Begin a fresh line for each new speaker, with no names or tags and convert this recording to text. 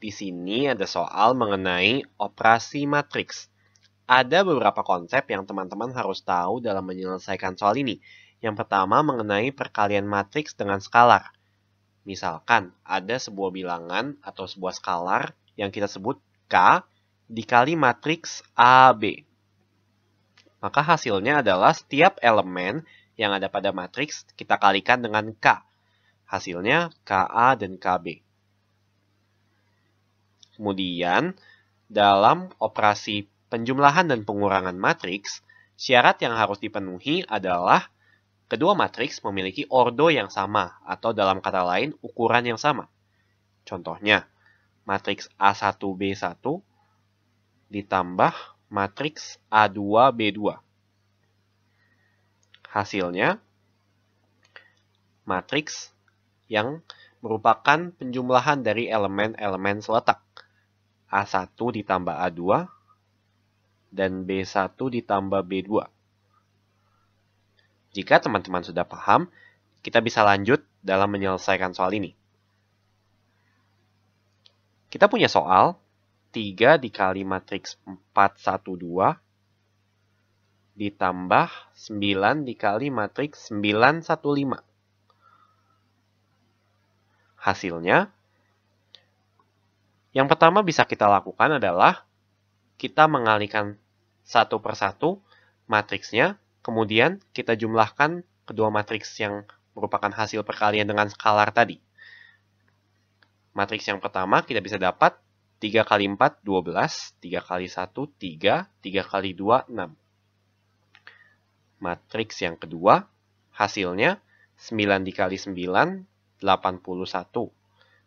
Di sini ada soal mengenai operasi matriks. Ada beberapa konsep yang teman-teman harus tahu dalam menyelesaikan soal ini. Yang pertama mengenai perkalian matriks dengan skalar. Misalkan ada sebuah bilangan atau sebuah skalar yang kita sebut K dikali matriks AB. Maka hasilnya adalah setiap elemen yang ada pada matriks kita kalikan dengan K. Hasilnya KA dan KB. Kemudian, dalam operasi penjumlahan dan pengurangan matriks, syarat yang harus dipenuhi adalah kedua matriks memiliki ordo yang sama atau dalam kata lain ukuran yang sama. Contohnya, matriks A1B1 ditambah matriks A2B2. Hasilnya, matriks yang merupakan penjumlahan dari elemen-elemen seletak. A1 ditambah A2 dan B1 ditambah B2. Jika teman-teman sudah paham, kita bisa lanjut dalam menyelesaikan soal ini. Kita punya soal 3 dikali matriks 4, 1, 2 ditambah 9 dikali matriks 9, 1, 5. Hasilnya yang pertama bisa kita lakukan adalah kita mengalihkan satu persatu matriksnya, kemudian kita jumlahkan kedua matriks yang merupakan hasil perkalian dengan skalar tadi. Matriks yang pertama kita bisa dapat 3 kali 4, 12, 3 kali 1, 3, 3 kali 2, 6. Matriks yang kedua, hasilnya 9 dikali 9, 81.